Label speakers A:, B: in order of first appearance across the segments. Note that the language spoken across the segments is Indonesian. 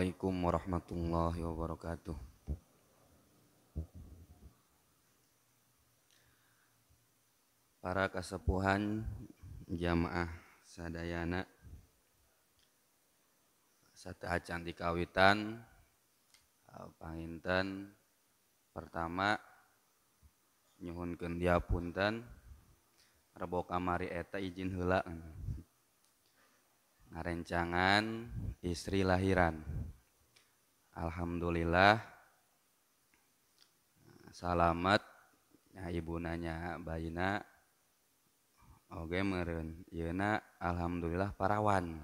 A: Assalamualaikum warahmatullahi wabarakatuh. Para kesepuhan jamaah sadayana satu acan di kawitan panginten pertama nyuhunkeun diapunten rebo kamari eta izin heula ngarencangan istri lahiran. Alhamdulillah selamat ya ibu nanya bayina oke meren yena alhamdulillah parawan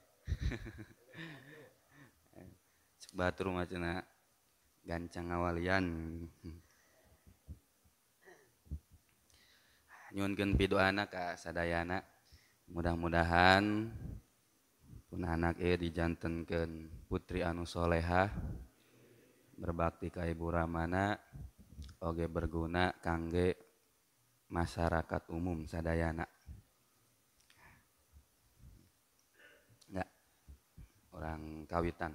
A: batur cina gancang awalian pidu anak kak sadayana mudah-mudahan pun anake eh dijantan ke putri Anu Sholehah berbakti kaibu Raana oge berguna kangge masyarakat umum sadana orang kawitan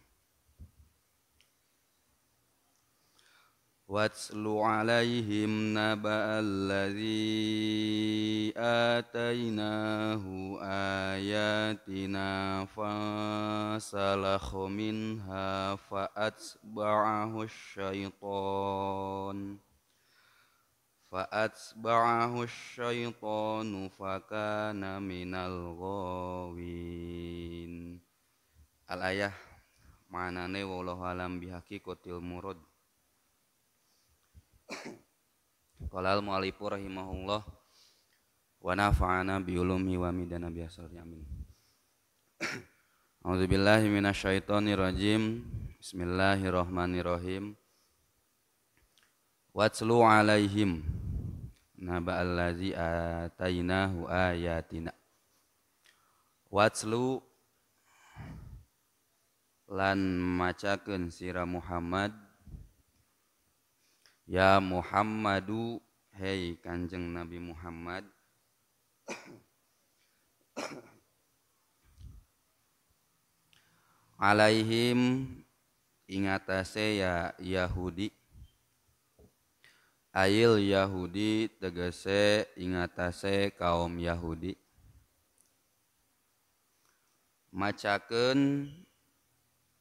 A: Watslu alaihim naba'alladhi atainahu ayatina fasalakhu minha fa'atsba'ahu syaitan fa'atsba'ahu syaitan fakana minal ghawin Al-ayah manane wallahu alam bihaqiqatil murad Qala al-mu'alifu rahimahullah wa nafa'ana bi ulumi wa midana bi amin. A'udzu billahi minasyaitonir rajim. Bismillahirrahmanirrahim. Watlu alaihim naba allazi atainahu ayatina. Watslu lan macakeun sira Muhammad Ya Muhammadu, hei kanjeng Nabi Muhammad. Alaihim ingatase ya Yahudi. Ail Yahudi tegese ingatase kaum Yahudi. Macaken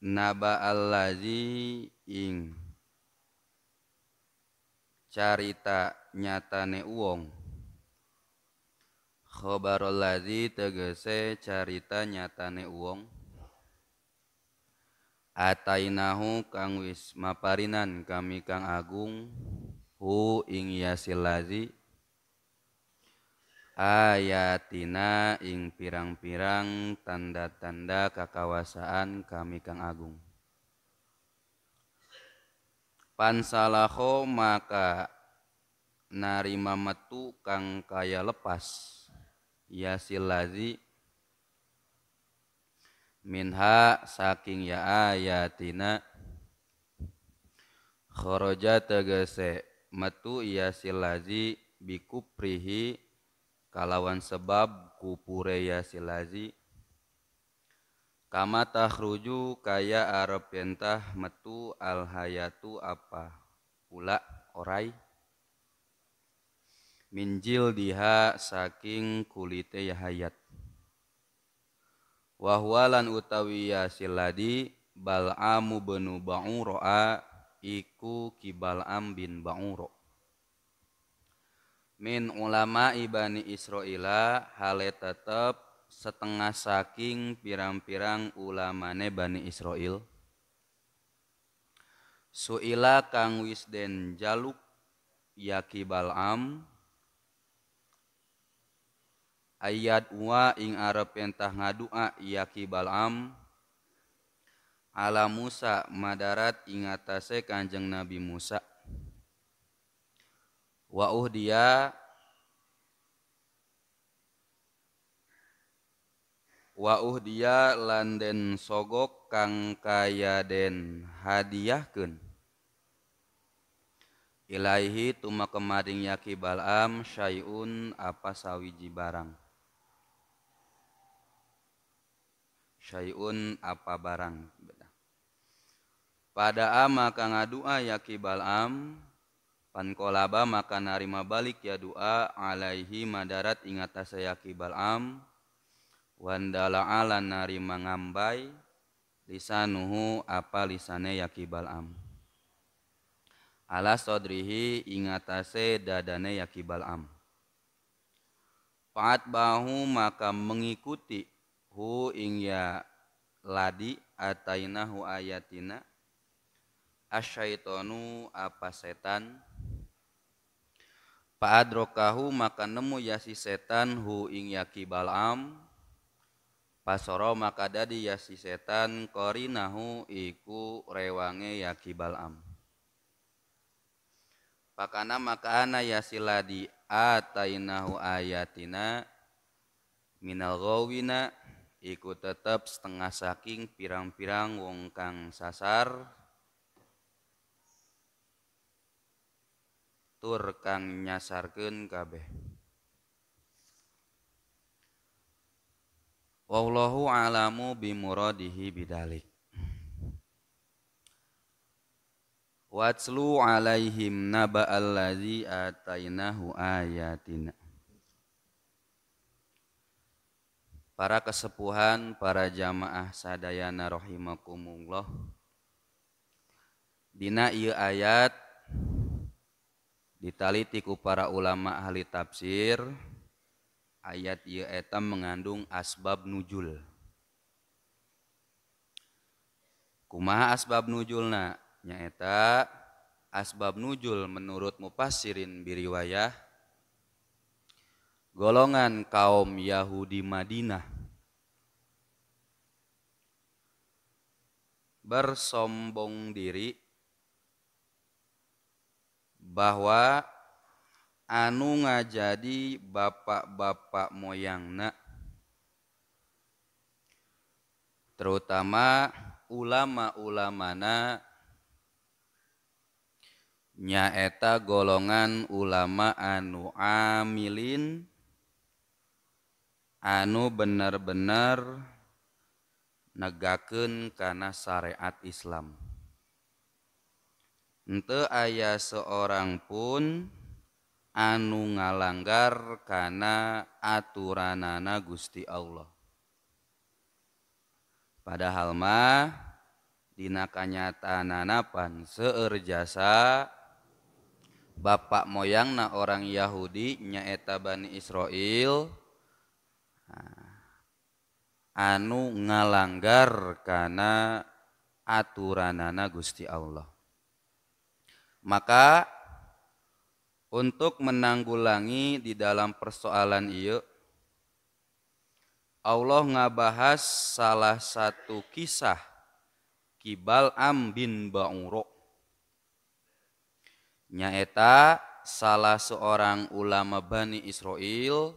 A: naba allazi ing carita nyatane uong, khobarul ladzi tegese carita nyatane uwong atainahu kang wis maparinan kami kang agung hu ing yasil ayatina ing pirang-pirang tanda-tanda kakawasaan kami kang agung pansalaho maka narima metu kang kaya lepas yasilazi minha saking ya ayatina khoroja tegese metu yasilazi bikuprihi kalawan sebab kupure yasilazi Kama tahruju kaya Arab yentah metu alhayatu apa pula orai minjil diha saking kulite ya hayat wahwalan utawi yasiladi bal'amu benu ba'uro'a iku kibal'am bin ba'uro min ulama ibani isro'ila hale tetep setengah saking pirang-pirang ulamane Bani Israel Suila kang wisden jaluk yaki Balam ayat wa ing arep entah ngadua yaki Balam ala Musa madarat ingatase kanjeng Nabi Musa wa uhdiya wa uhdiya landen sogok kang kaya den hadiahkeun ilaihi tuma kemaring yaki balam syai'un apa sawiji barang syai'un apa barang pada ama kang ngadua yaki balam pankolaba maka narima balik ya doa alaihi madarat ingat saya yaki balam wandala ala nari mengambai lisanuhu apa lisane yakibal am ala sodrihi ingatase dadane yakibal am Faat bahu maka mengikuti hu ingya ladi atainahu ayatina asyaitonu apa setan rokahu maka nemu yasi setan hu ing yaki balam Pasoro maka dadi ya si setan korinahu iku rewange ya kibalam. Pakana maka ana ya siladi atainahu ayatina minal gawina iku tetep setengah saking pirang-pirang wong kang sasar tur kang nyasarkeun kabeh. Wallahu alamu bimuradihi bidalik. Watslu alaihim naba allazi atainahu ayatina. Para kesepuhan, para jamaah sadayana rahimakumullah. Dina ieu ayat ditaliti ku para ulama ahli tafsir, ayat ieu eta mengandung asbab nujul. Kumaha asbab nujulna? Nyaeta asbab nujul menurut mufassirin biriwayah golongan kaum Yahudi Madinah bersombong diri bahwa Anu ngaja bapak-bapak moyang anak terutama ulama-ulamana nyaeta golongan ulama anu amilin anu bener-er negaken karena syariat Islam te ayah seorangpun anu ngalanggar karena aturanana Gusti Allah padahal mah dina tananapan pan seueur jasa bapak moyangna orang Yahudi nyaeta Bani Israel nah, anu ngalanggar karena aturanana Gusti Allah maka untuk menanggulangi di dalam persoalan iya Allah ngabahas salah satu kisah Kibal Am bin Ba'uruk nyaeta salah seorang ulama Bani Israel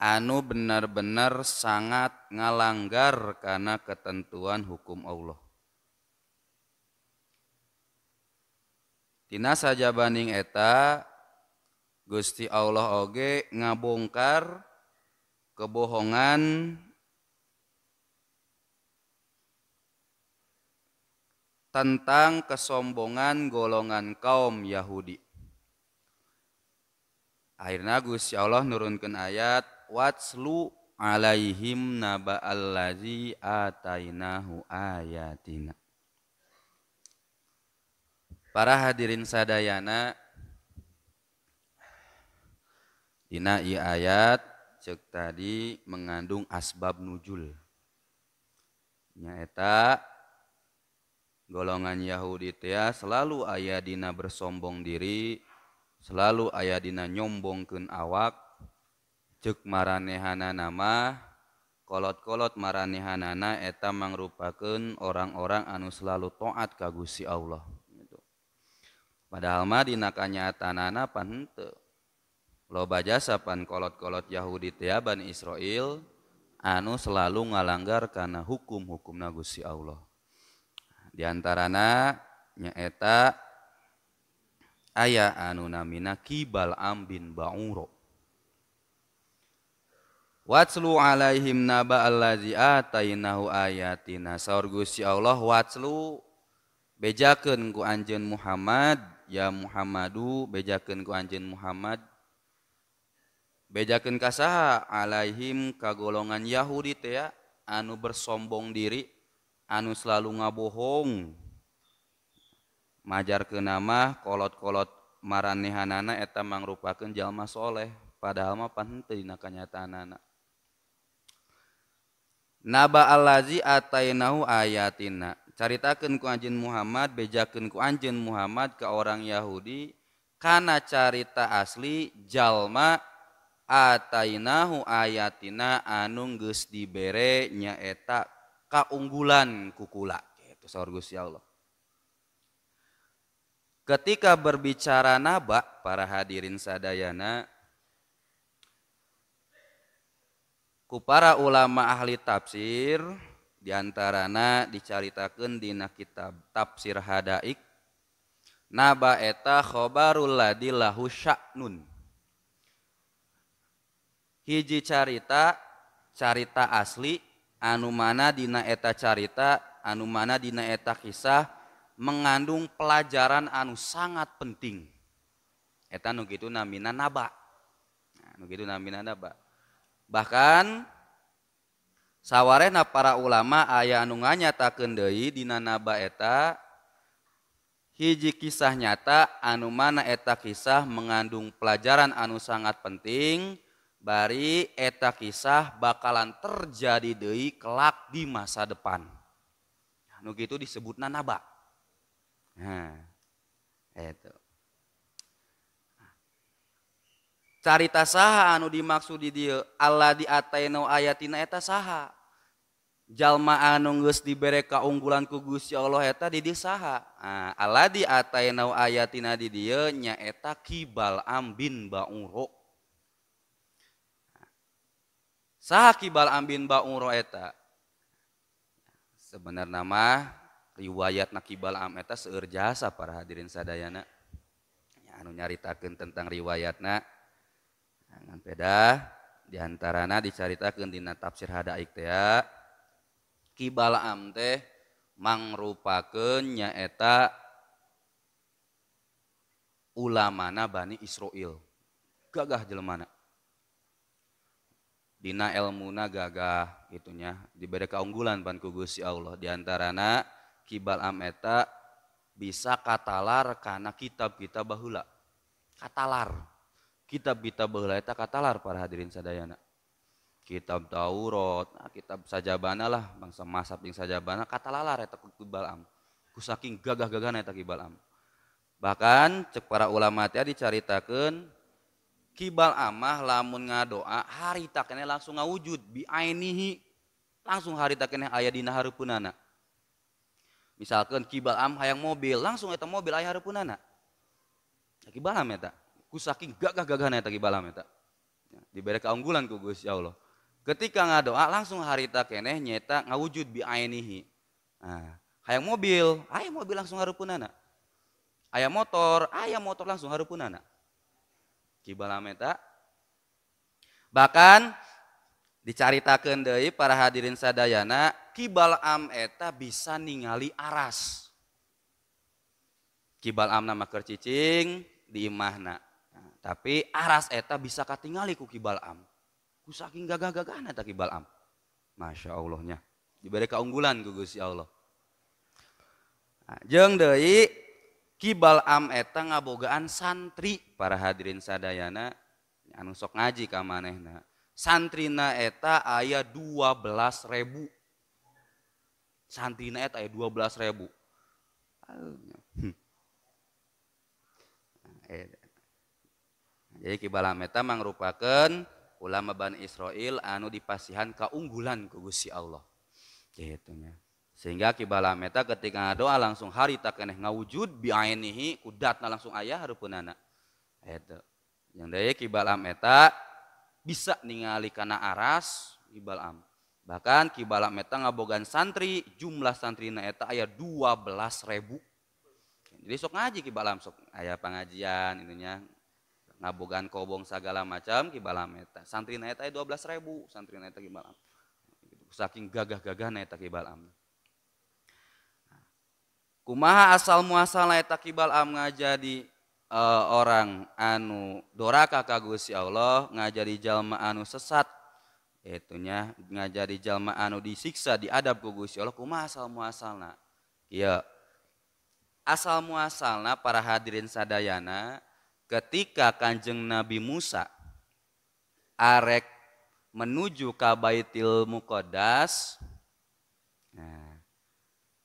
A: anu benar-benar sangat ngalanggar karena ketentuan hukum Allah Tina saja baning eta Gusti Allah oge ngabongkar kebohongan tentang kesombongan golongan kaum Yahudi. Akhirnya Gusti Allah nurunkan ayat watslu alaihim allazi atainahu ayatina. Para hadirin sadayana Dina i ayat cek tadi mengandung asbab nujul. Nyaeta golongan Yahudi tia selalu ayah dina bersombong diri, selalu ayah dina nyombongkeun awak, cek maranehana nama, kolot-kolot maranehanana eta mangrupakeun orang-orang anu selalu toat ka Gusti Allah. Padahal mah dina kanyatanana pan henteu. Loba jasa pan kolot-kolot Yahudi tia ya Israel anu selalu ngalanggar karena hukum-hukumna Gusti Allah. Di antarana nyaeta aya anu namina Kibal Ambin Ba'uro. Watslu alaihim naba allazi atainahu ayatina. Saur Gusti Allah watslu bejakeun ku anjeun Muhammad ya Muhammadu bejakan ku anjeun Muhammad bejakan ka alaihim kagolongan Yahudi teh ya anu bersombong diri anu selalu ngabohong majar ke nama kolot-kolot maranehanana eta mangrupakeun jalma soleh padahal mah panteu dina kanyataan Naba allazi atainahu ayatina caritakan ku anjin Muhammad bejakan ku anjin Muhammad ke orang Yahudi karena carita asli jalma atainahu ayatina anu geus dibere nyaeta kaunggulan kukula itu sorgus ya Allah Ketika berbicara naba para hadirin sadayana ku para ulama ahli tafsir di antarana dicaritakan di kitab tafsir hadaik naba eta khobarul ladhi lahu sya'nun. Hiji carita carita asli anu mana dina eta carita anu mana dina eta kisah mengandung pelajaran anu sangat penting. Eta nu gitu namina naba. Nah, nu gitu namina naba. Bahkan sawarena para ulama aya anu tak deui dina naba eta hiji kisah nyata anu mana eta kisah mengandung pelajaran anu sangat penting bari eta kisah bakalan terjadi deui kelak di masa depan anu gitu disebut naba nah itu saha anu dimaksud Allah aya saha jalma anugus dibereka unggulan kugusya Allah dida Allah saha kibalin sebenarnya nama riwayat nakibal ameta sejasa para hadirin saddayana anu nyaritakan tentang riwayat na Nah, peda diantarana diceritakan dina tafsir hada teh ya. kibala am teh mangrupakeun nyaeta ulamana Bani Israel. Gagah jelemana. Dina elmuna gagah itunya diberi keunggulan pan ku Gusti Allah di antarana kibal am eta bisa katalar karena kitab kita bahula. Katalar kitab-kitab baheula eta katalar para hadirin sadayana. Kitab Taurat, nah, kitab sajabana lah bangsa masab yang sajabana katalalar ya takut Balam. Ku kusaking gagah gagahnya eta Balam. Bahkan cek para ulama ya dicaritakan Kibal amah lamun ngadoa hari kene langsung ngawujud bi ainihi langsung hari kene ayah dina anak. Misalkan kibal am hayang mobil, langsung eta mobil aya harupunana Kibal am ya tak ku saking gagah-gagahna eta balam eta. Ya, diberi keunggulan ku Gusti ya Allah. Ketika ngadoa ah, langsung harita keneh nyeta ngawujud bi ainihi. Nah, hayang mobil, aya mobil langsung anak. Aya motor, aya motor langsung harupunana. Kibalam eta bahkan dicaritakan dari para hadirin sadayana kibal am eta bisa ningali aras kibal am nama kercicing di imahna tapi aras eta bisa katingali ku Kibalam. Ku saking gagah-gagahna ta Kibalam. Masya Allahnya. Diberi keunggulan ku Gusti Allah. Nah, jeng deui Kibalam eta ngabogaan santri para hadirin sadayana anu sok ngaji ka manehna. Santrina eta aya 12 ribu. Santrina eta aya 12 ribu. Hmm. Nah, eh, jadi kibalah meta mangrupakeun ulama Bani Israel anu dipasihan keunggulan ku Gusti Allah gitu sehingga kibalah meta ketika doa langsung harita keneh ngawujud biainihi kudatna langsung ayah hareupeunana eta gitu. yang daya kibalam meta bisa ningali kana aras kibalam bahkan kibalam meta ngabogan santri jumlah santrina eta aya 12 ribu jadi sok ngaji kibalam sok aya pengajian intinya nabogan kobong segala macam kibala meta santri naeta dua belas ribu santri naeta kibala saking gagah-gagah naeta kibala kumaha asal muasal naeta kibala ngajadi uh, orang anu doraka kagusi Allah ngajari jalma anu sesat itunya ngajari jalma anu disiksa diadab kagusi Allah kumaha asal muasalna iya asal muasalna para hadirin sadayana ketika kanjeng Nabi Musa arek menuju ke Baitil nah,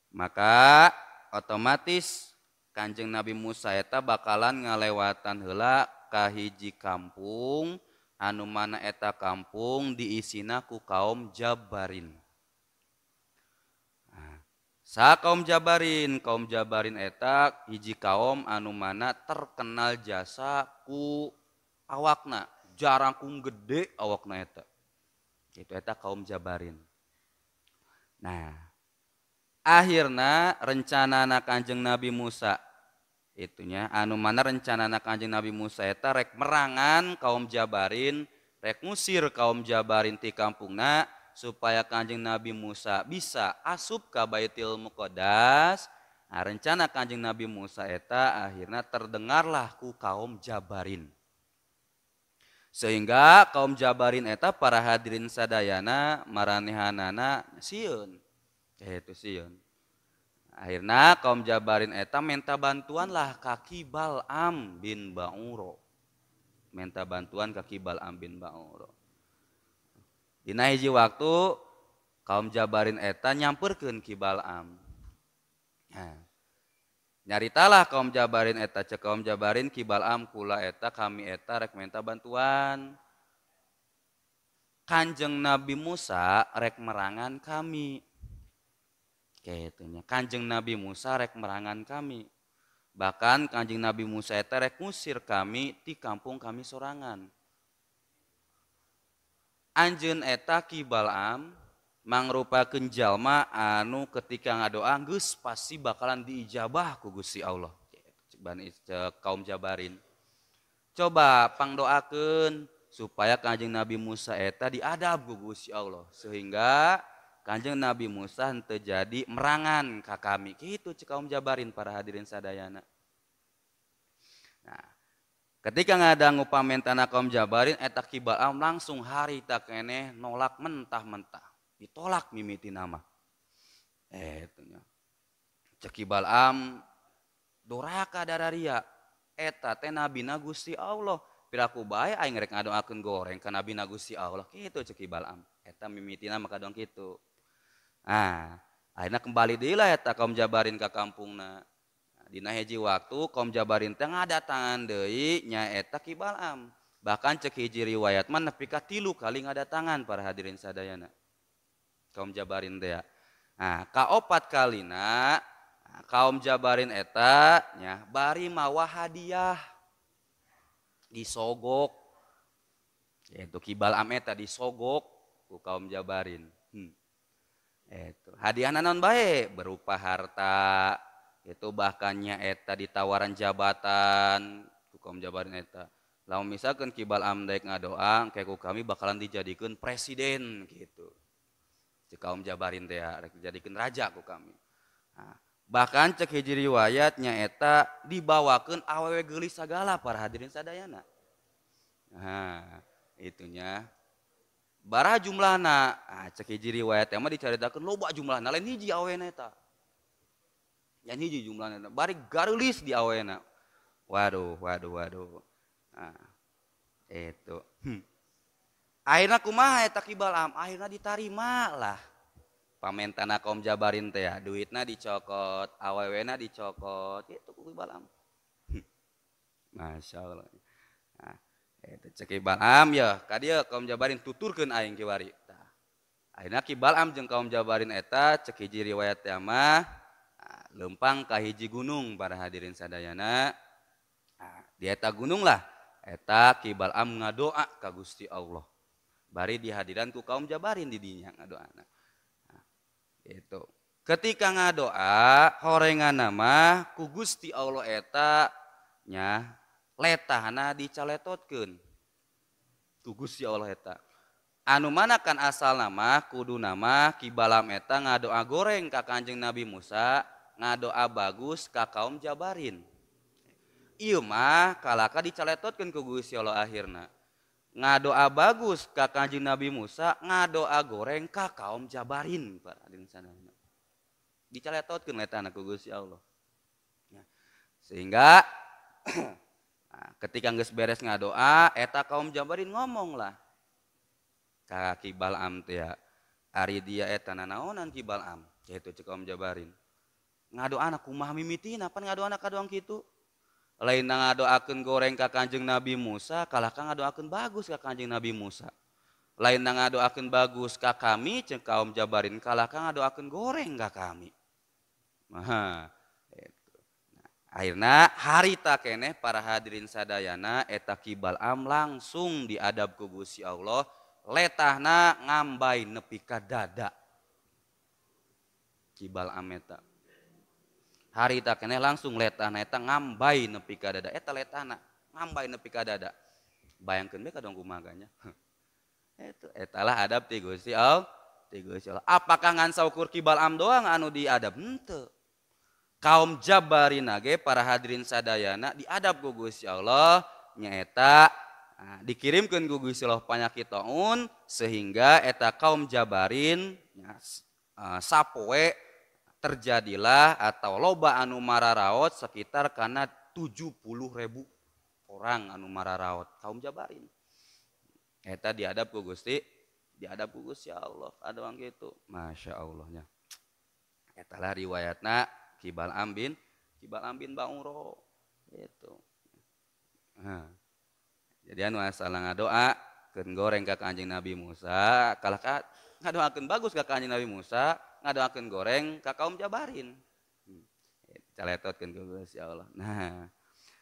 A: maka otomatis kanjeng Nabi Musa eta bakalan ngalewatan hela kahiji kampung anu mana eta kampung diisina ku kaum Jabarin Sa kaum Jabarin, kaum Jabarin etak hiji kaum anu mana terkenal jasa ku awakna, jarang ku gede awakna eta. Itu eta kaum Jabarin. Nah, akhirnya rencana anak kanjeng Nabi Musa itunya anu mana rencana anak kanjeng Nabi Musa eta rek merangan kaum Jabarin rek ngusir kaum Jabarin ti kampungna supaya kanjeng Nabi Musa bisa asup ke Baitil Muqaddas. Nah, rencana kanjeng Nabi Musa eta akhirnya terdengarlah ku kaum Jabarin. Sehingga kaum Jabarin eta para hadirin sadayana maranehanana siun. Itu siun. Akhirnya kaum Jabarin eta minta bantuanlah kaki Balam bin Ba'uro. Minta bantuan kaki Balam bin Ba'uro. Dina hiji waktu kaum Jabarin eta nyampurkeun kibal am Nah, nyaritalah kaum Jabarin eta cek kaum Jabarin kibal am kula eta kami eta rek minta bantuan. Kanjeng Nabi Musa rek merangan kami. Kayak Kanjeng Nabi Musa rek merangan kami. Bahkan kanjeng Nabi Musa eta rek ngusir kami di kampung kami sorangan. Anjing eta kibalam mangrupakeun jalma anu ketika ngadoa geus pasti bakalan diijabah ku Gusti Allah. kaum Jabarin. Coba pangdoakeun supaya Kanjeng Nabi Musa eta diadab ku Gusti Allah sehingga Kanjeng Nabi Musa henteu jadi merangan ka kami. Kitu kaum Jabarin para hadirin sadayana. Nah, Ketika nggak ada upamen tanah kaum jabarin, etak am langsung hari tak kene nolak mentah-mentah. Ditolak mimiti nama. Eh, itunya. cekibal am doraka dararia. Eta teh nabi nagusi Allah. Piraku baik, aing rek ngadoakeun goreng karena nabi nagusi Allah. Itu cekibal am Eta mimiti nama kadang gitu. Nah, akhirnya kembali deh lah eta kaum jabarin ke kampung. kampungna. Dina heji waktu kaum Jabarin teh ngadatangan deui nyaeta Ki Balam. Bahkan cek hiji riwayat mah nepi ka tilu kali ngadatangan para hadirin sadayana. Kaum Jabarin teh. Ya. Nah, kaopat kalina na kaum Jabarin eta nya bari mawa hadiah disogok yaitu kibal ameta disogok ku kaum Jabarin. Hmm. Itu hadiah nanon baik berupa harta, itu bahkannya eta ditawaran jabatan hukum jabarin eta lalu misalkan kibal amdek ngadoa kayak kami bakalan dijadikan presiden gitu cek kaum jabarin teh dijadikan raja ku kami nah, bahkan cek hiji riwayatnya eta dibawakan awewe gelis segala para hadirin sadayana nah itunya barah jumlahna nah, cek hiji riwayat mah diceritakan loba jumlahnya, lain hiji awewe eta jumlah garulis di awenak waduh waduh waduh itu hmm. akhirnya aku tak balam akhirnya ditarrimalah pamentana kaum jabarin teh duit na dicokot awewenna dicokot hmm. Masya Allahkim ya tadi kaum jabarin tuturkan balam kaum jabarin eta cekijiri wayat yamah Lempangkah hiji gunung para hadirin sedayana ah, dieta gunung lah eta kibaam ngadoa ka Gusti Allah bari dihairaan tuh kaum jabarin didinya do anak ah, itu ketika ngadoa gorengan nama kugusti Allah etanya letana tot kugusti Allaheta anuman kan asal nama kudu nama kibalam eta ngadoa goreng ka kanjeng Nabi Musa ngadoa bagus ka kaum Jabarin. Iya mah kalaka dicaletotkan ke Gusti Allah akhirna. Ngadoa bagus ka Kanjeng Nabi Musa, ngadoa goreng ka kaum Jabarin Dicaletotkan adeung sanana. ke letana Gusti Allah. Ya. Sehingga ah, ketika nges beres ngadoa, eta kaum Jabarin ngomong lah. Kaki Kibal Am teh ya. Ari dia eta nanaonan Kibal Am, yaitu cek kaum Jabarin ngadu anak kumah mimitin apa ngadu anak kadoan gitu lain akun goreng kak Kanjeng Nabi Musa kalah ngadu akun bagus kak Kanjeng Nabi Musa lain akun bagus kak kami ceng kaum Jabarin kalah ngadu ngadoakeun goreng kak kami maha itu nah, akhirna harita keneh para hadirin sadayana eta kibal am langsung diadab ku Gusti Allah letahna ngambai nepi ka dada kibal ameta tak kene langsung letana eta ngambai nepi ka dada eta letana ngambai nepi ka dada bayangkeun bae kadong kumaganya itu etalah adab ti Gusti Allah ti Gusti Allah apakah ngan saukur kibal am doang anu diadab henteu kaum jabarina ge para hadirin sadayana diadab ku Gusti Allah nyaeta Nah, dikirimkan ku Gusti Allah panyakit taun sehingga eta kaum Jabarin ya, uh, sapoe terjadilah atau loba anu mararaot sekitar karena 70 ribu orang anu mararaot kaum Jabarin. Eta dihadap ku Gusti, dihadap ku Gusti ya Allah, ada orang gitu. Masya Allahnya. Kita lah riwayatna Kibal Ambin, Kibal Ambin Banguro. Gitu. Nah. Jadi anu asal ngadoa, ken goreng ke anjing Nabi Musa, kalah ngadoakan bagus ke anjing Nabi Musa, ngadoakeun goreng ka kaum Jabarin. Caletot hmm. ya Allah.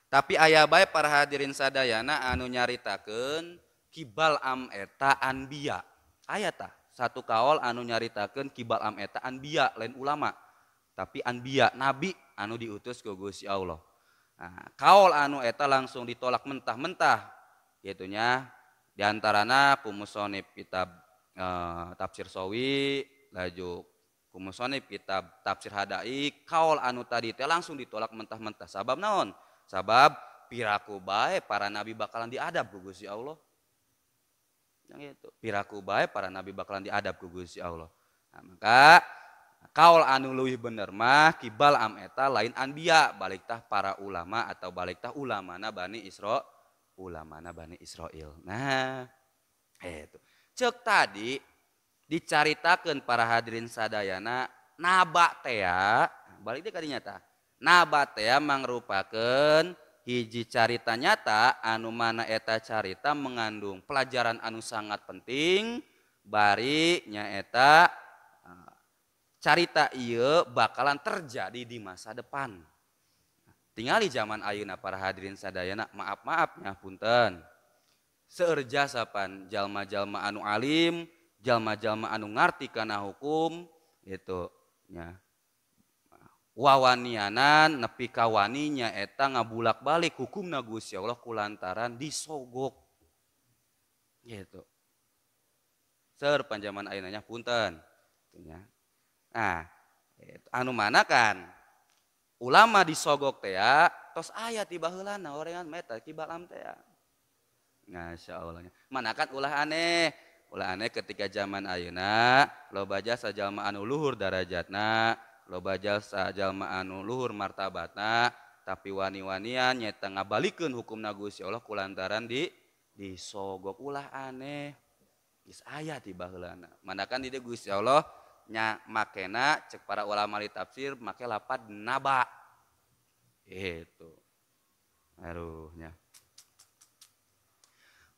A: Nah, tapi ayah baik para hadirin sadayana anu nyaritakan kibal am eta anbiya. Ayata satu kaol anu nyaritakan kibal am eta anbiya lain ulama. Tapi anbiya nabi anu diutus ke Gusti Allah. Nah, kaol anu eta langsung ditolak mentah-mentah. Yaitunya diantarana kumusonib kitab e, tafsir sawi lajuk kumusonib kitab tafsir hadai kaul anu tadi teh langsung ditolak mentah-mentah sabab naon sabab piraku baik para nabi bakalan diadab ku Gusti Allah yang itu piraku baik para nabi bakalan diadab ku Gusti Allah nah, maka kaul anu leuwih bener mah kibal am eta lain anbiya tah para ulama atau balik tah ulama na Bani Isra na Bani Israil nah itu cek tadi diceritakan para hadirin sadayana nabatea ya, balik dia kali nyata nabatea ya mangrupakan hiji carita nyata anu mana eta carita mengandung pelajaran anu sangat penting bari nyaeta e, carita iyo bakalan terjadi di masa depan tinggal di zaman ayuna para hadirin sadayana maaf maafnya punten seerja sapan jalma-jalma anu alim jama-jama anu ngarti kana hukum itu nya wawanianan nepi kawaninya eta ngabulak balik hukum nagusia Allah kulantaran disogok gitu ser panjaman ainanya punten itunya nah itu. anu mana kan ulama disogok teh ya tos ayat tiba heulana orengan meta kibalam teh ya Masya nah, Allahnya. Mana kan ulah aneh aneh ketika zaman auna lo baja sajalmaanulhur darajat na lo bajajalsajallmaanulhur marta batata tapi wani-wanian nyata ngabalikun hukum nagusi Allah kulantaran di dioggo ulah aneh aya diba manaakan didgus Allah nya makena cek para ulamali tafsir make lapat naba ehnya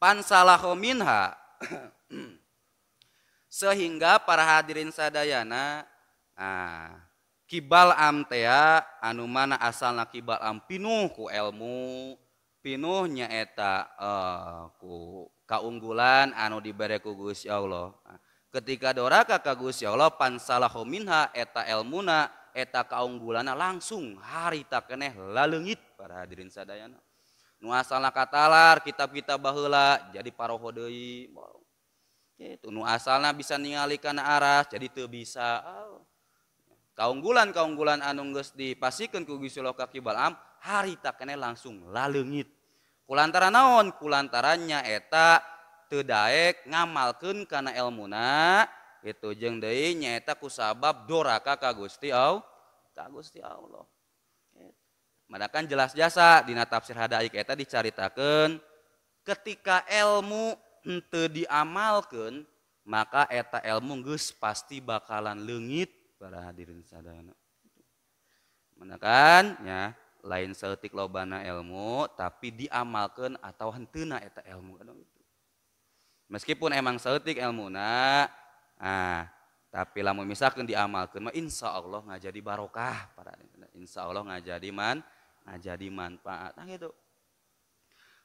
A: panslahho minha punya Hai sehingga para hadirin saddayana ah kibal amtea anu mana asal na kibal am pinuh ku elmu pinuhnya eta eh, ku kaunggulan anu diberre kugusya Allah ketika doraka kagusya Allah pan salahlahho mininha eta el muna eta kaunggulan langsung hari tak keeh lalengit para hadirin saddayana ignored nuasa na katalar kitab-kitab Bala jadi parahodoi itu nu asal bisa ninglikan arah jadi te bisa kaunggulan-kaunggulan anung Gusti pasikan ku gisullo kakibalam hari takne langsung lalengit Kulantara naon kulanarannya eta tedaek ngamalken karena el muuna itu jengde nyaeta kusabab Doaka ka Gusti a ka Gusti Allah Madakan jelas jasa dina tafsir hadaik eta dicaritakeun ketika ilmu henteu diamalkan, maka eta ilmu gus pasti bakalan lengit para hadirin sadana. Manakan ya lain seutik lobana ilmu tapi diamalkan atau hentuna eta ilmu gitu. meskipun emang seutik ilmu na ah tapi lamun misalkan diamalkan insya Allah ngajadi barokah para insya Allah ngajadi man Ah, jadi manfaat nah gitu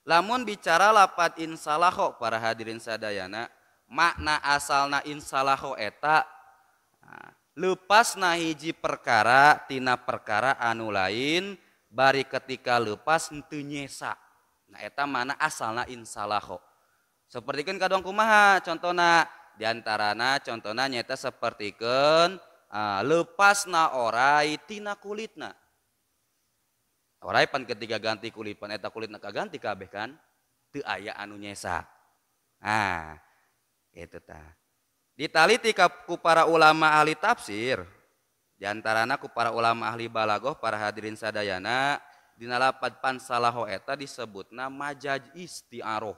A: lamun bicara lapat insalaho para hadirin sadayana makna asalna insalaho eta ah, lepas nahiji hiji perkara tina perkara anu lain bari ketika lepas tenyesa nah eta mana asalna insalaho seperti kan kadang kumaha contohna diantarana contohnya nyata seperti kan ah, lepas na orai tina kulitna Oraipan ketika ganti kulit eta kulit nak ganti kabeh kan teu aya anu nyesa. Ah, itu ta. Ditaliti ku para ulama ahli tafsir, di antarana ku para ulama ahli balagoh, para hadirin sadayana, dina lapat pansalaho eta disebutna majaj istiaroh.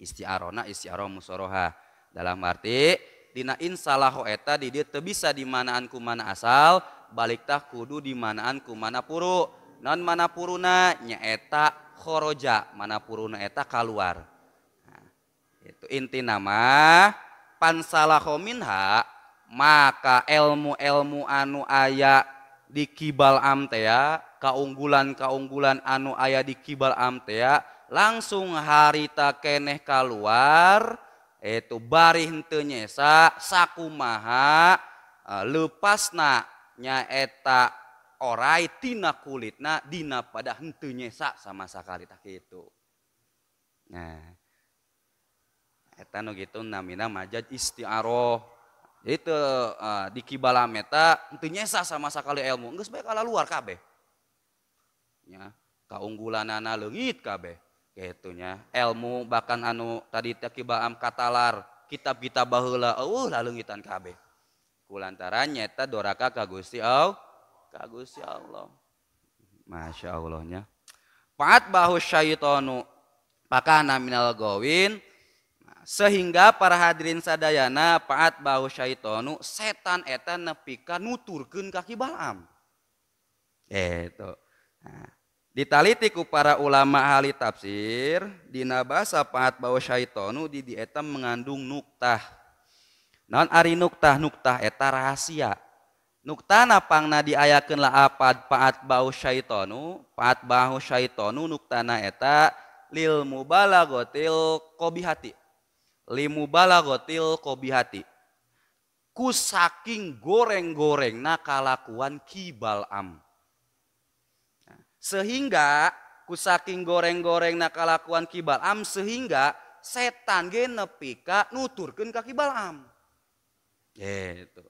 A: Istiarona istiaroh musoroha. Dalam arti dina insalaho eta di dia teu bisa dimanaan ku mana asal, tah kudu dimanaan ku mana puru mana puruna nyeetakhoroja mana puruna eta kal keluar itu inti nama panskho Minhinha maka elmu-elmu anu aya dikibal amteya keunggulan-keunggulan anu ayah dikibal amteya langsung haritakeneh kal keluar yaitu barintenyesa sakumaumaha eh, lepasna nyaeta a orai tina kulitna dina pada hentunya nyesa sama sekali tak itu. Nah, eta nu gitu namina majaj istiaroh. itu uh, eh, di kibala meta hentu nyesa sama sekali ilmu. Enggak sebaik kalau luar kabe. Ya, kaunggulanana lengit kabe. Kitunya ilmu bahkan anu tadi takibaam katalar kitab kita bahula oh lalu ngitan kb. Kulantaran nyeta doraka kagusti Gusti kagus ya Allah Masya Allahnya Fa'at bahu syaitonu Pakana minal gowin sehingga para hadirin sadayana paat bahu syaitonu setan eta nepika nuturkeun kaki Balam. Gitu. Nah, ditaliti ku para ulama ahli tafsir dina basa paat bahu syaitonu di dieta mengandung nuktah. non ari nuktah? Nuktah eta rahasia nuktana pangna diayakan lah apad paat bau syaitonu paat bau syaitonu nuktana eta lil mubalagotil kobihati lil mubalagotil kobihati ku saking goreng-goreng na kalakuan kibal am sehingga ku saking goreng-goreng kalakuan kibal am sehingga setan ge nepi ka nuturkeun ka kibal am gitu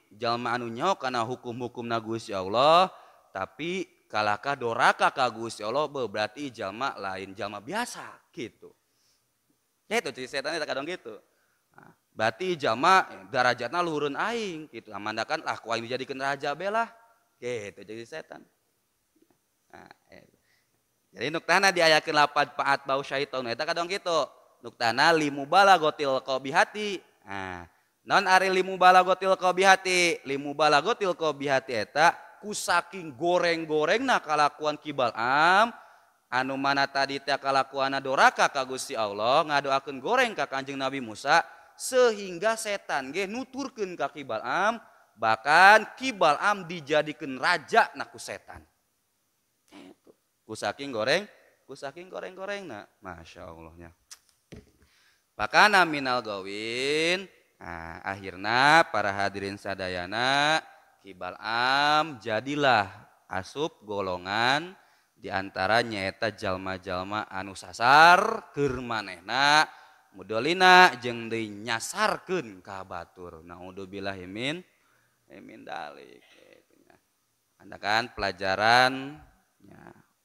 A: jalma anu nyok karena hukum-hukum Nagus ya Allah tapi kalaka doraka kagus ya Allah berarti jalma lain jalma biasa gitu. Ya itu setan itu kadang gitu. Nah, berarti jalma darajatna luhurun aing gitu. Amandakan ah, lah kau ini jadi raja belah. Gitu jadi setan. Nah, itu. Ya. Jadi nuktana diayakeun lapat paat bau syaiton. itu kadang gitu. Nuktana limu bala gotil kau bihati. Nah, non Ari limu balaagotil kau bi hati limu bala gotil kau bihatieta kusaking goreng-goreng na kalakuan kibal am anu mana tadi takkalaku adoraka kagu si Allah ngaduaken goreng kakak anjeng Nabi Musa sehingga setan geh nuturkan ka kibaam bahkan kiba am dijadikan raja naku setan kusaing goreng kusaking goreng-goreng Masya Allahnya pakai na Minal gawin akhirnya para hadirin Sadayana Kibaam jadilah asup golongan diantara nyaeta jalma-jalma anu sasar Kermanehna mudolina jeng dinyasarken Kabatur Naudbilaminmin Andaakan pelajaran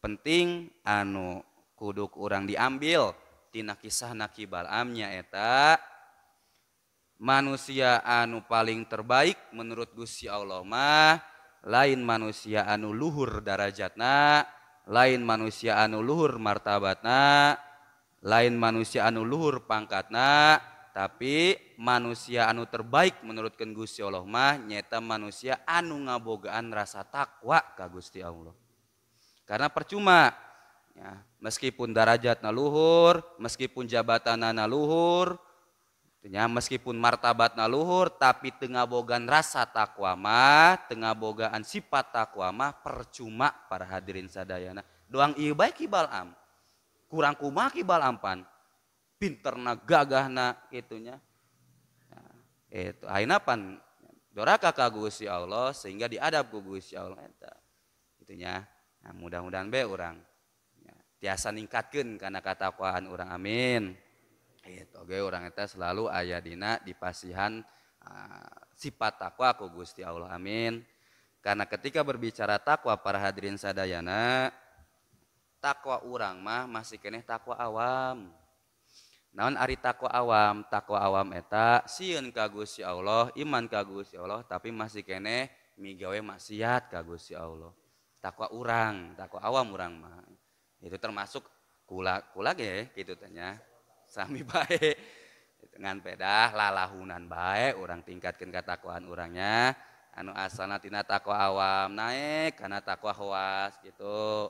A: penting anu kuduk kurang diambil Tina kisah nakibaam nyaeta, manusia anu paling terbaik menurut Gusti Allah mah lain manusia anu luhur darajatna lain manusia anu luhur martabatna lain manusia anu luhur pangkatna tapi manusia anu terbaik menurut Gusti Allah mah nyata manusia anu ngabogaan rasa takwa ka Gusti Allah karena percuma ya, meskipun darajatna luhur meskipun jabatanana luhur Artinya meskipun martabat naluhur tapi tengah bogan rasa takwa mah, tengah bogaan sifat takwa mah percuma para hadirin sadayana. Doang ieu bae kibal am. Kurang kumaha kibal ampan. pinter na gagah na itunya. Nah, itu ayeuna pan doraka ka Gusti Allah sehingga diadab ku Gusti Allah eta. Itunya. Nah, mudah-mudahan be orang ya, tiasa ningkatkan karena katakwaan orang amin. Itu Oke, orang eta selalu ayah dina dipasihan uh, ah, sifat takwa ku Gusti Allah. Amin. Karena ketika berbicara takwa para hadirin sadayana takwa orang mah masih kene takwa awam. Naon ari takwa awam, takwa awam eta sieun ka Gusti Allah, iman ka Gusti Allah tapi masih kene migawe maksiat ka Gusti Allah. Takwa orang takwa awam orang mah. Itu termasuk kulak kula ge gitu tanya. kami baik dengan pedah lalah hunan baik orang tingkatkan kewaan orangnya anu asanatina takqwa awam naik karena takqwahuaas gitu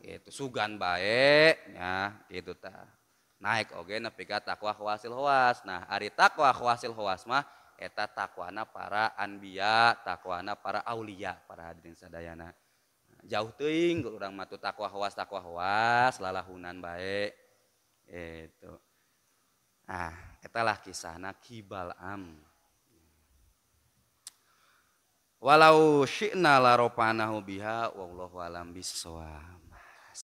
A: yaitu sugan baiknya itu naik Oke napiga takwah wasilwaas nah hari Taqwa wasilwa mah eta Tawaana para Anbia Tawaana para Auliaah para hadits Sedayana jauhting kurang matu takwawa takwawa lalah hunan baik ya itu ah etalah kisahna kibal am walau syi'na laropanahu biha wallahu alam bisawab